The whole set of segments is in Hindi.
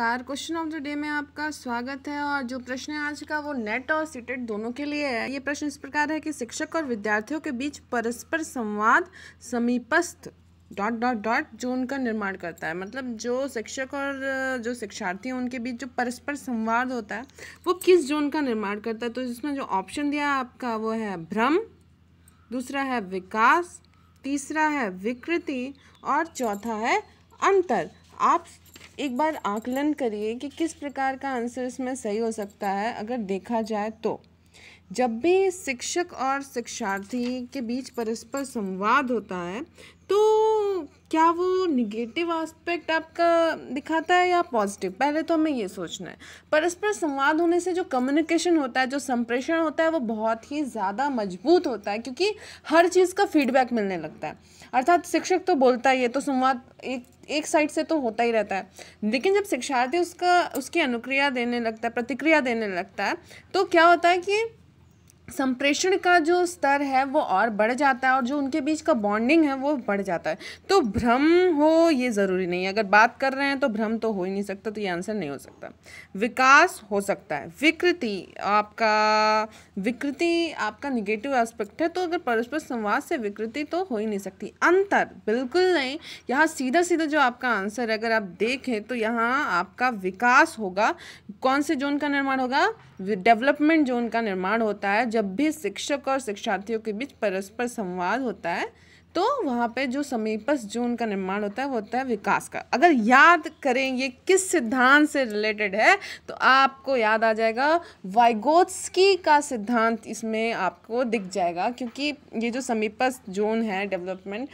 नमस्कार क्वेश्चन ऑफ द डे में आपका स्वागत है और जो प्रश्न है आज का वो नेट और सीटेट दोनों के लिए है ये प्रश्न इस प्रकार है कि शिक्षक और विद्यार्थियों के बीच परस्पर संवाद समीपस्थ डॉट डॉट डॉट जो उनका निर्माण करता है मतलब जो शिक्षक और जो शिक्षार्थी हैं उनके बीच जो परस्पर संवाद होता है वो किस जोन का निर्माण करता है तो इसमें जो ऑप्शन दिया आपका वो है भ्रम दूसरा है विकास तीसरा है विकृति और चौथा है अंतर आप एक बार आकलन करिए कि किस प्रकार का आंसर इसमें सही हो सकता है अगर देखा जाए तो जब भी शिक्षक और शिक्षार्थी के बीच परस्पर संवाद होता है तो क्या वो निगेटिव एस्पेक्ट आपका दिखाता है या पॉजिटिव पहले तो हमें ये सोचना है परस्पर संवाद होने से जो कम्युनिकेशन होता है जो संप्रेषण होता है वो बहुत ही ज़्यादा मजबूत होता है क्योंकि हर चीज़ का फीडबैक मिलने लगता है अर्थात शिक्षक तो बोलता ही है तो संवाद एक एक साइड से तो होता ही रहता है लेकिन जब शिक्षार्थी उसका उसकी अनुक्रिया देने लगता है प्रतिक्रिया देने लगता है तो क्या होता है कि संप्रेषण का जो स्तर है वो और बढ़ जाता है और जो उनके बीच का बॉन्डिंग है वो बढ़ जाता है तो भ्रम हो ये ज़रूरी नहीं है अगर बात कर रहे हैं तो भ्रम तो हो ही नहीं सकता तो ये आंसर नहीं हो सकता विकास हो सकता है विकृति आपका विकृति आपका निगेटिव एस्पेक्ट है तो अगर परस्पर संवाद से विकृति तो हो ही नहीं सकती अंतर बिल्कुल नहीं यहाँ सीधा सीधा जो आपका आंसर है अगर आप देखें तो यहाँ आपका विकास होगा कौन से जोन का निर्माण होगा डेवलपमेंट जोन का निर्माण होता है जब जब भी शिक्षक और शिक्षार्थियों के बीच परस्पर संवाद होता है तो वहाँ पे जो समीपस जो उनका निर्माण होता है वो होता है विकास का अगर याद करें ये किस सिद्धांत से रिलेटेड है तो आपको याद आ जाएगा वाइगोत्स्की का सिद्धांत इसमें आपको दिख जाएगा क्योंकि ये जो समीपस जोन है डेवलपमेंट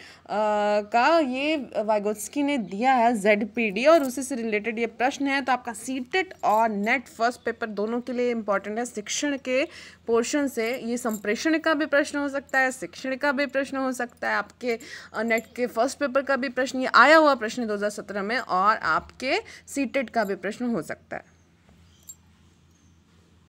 का ये वाइगोत्स्की ने दिया है जेड और उसी से रिलेटेड ये प्रश्न है तो आपका सीटेट और नेट फर्स्ट पेपर दोनों के लिए इंपॉर्टेंट है शिक्षण के पोर्शन से ये संप्रेषण का भी प्रश्न हो सकता है शिक्षण का भी प्रश्न हो सकता है आपके नेट के फर्स्ट पेपर का भी प्रश्न आया हुआ प्रश्न 2017 में और आपके सीटेट का भी प्रश्न हो सकता है